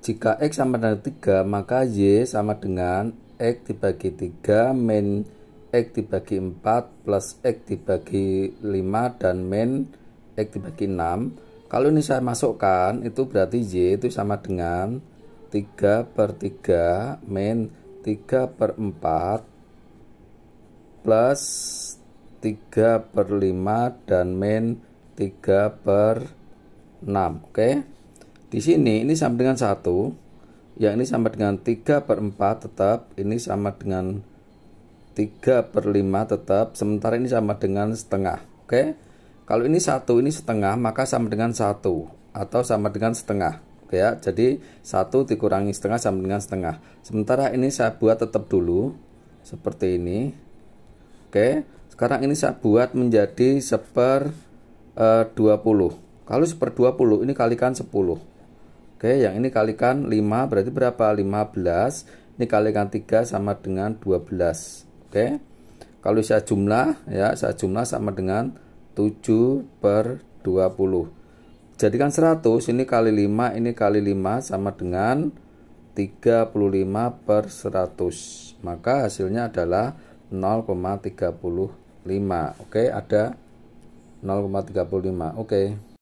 Jika X sama dengan 3, maka Y sama dengan X dibagi 3 min X dibagi 4 plus X dibagi 5 dan min X dibagi 6. Kalau ini saya masukkan, itu berarti Y itu sama dengan 3 per 3 min 3 per 4 plus 3 per 5 dan min 3 per 6. Oke. Okay? Di sini ini sama dengan satu, ya ini sama dengan 3 per 4 tetap, ini sama dengan 3 per 5 tetap, sementara ini sama dengan setengah. Oke, kalau ini satu ini setengah maka sama dengan satu atau sama dengan setengah. Oke ya, jadi satu dikurangi setengah sama dengan setengah. Sementara ini saya buat tetap dulu seperti ini. Oke, sekarang ini saya buat menjadi seper eh, dua 20. Kalau seper 20 ini kalikan 10. Oke, yang ini kalikan 5 berarti berapa? 15. Ini kalikan 3 sama dengan 12. Oke. Kalau saya jumlah ya, saya jumlah sama dengan 7 per 20. Jadikan 100, ini kali 5, ini kali 5 sama dengan 35 per 100. Maka hasilnya adalah 0,35. Oke, ada 0,35. Oke.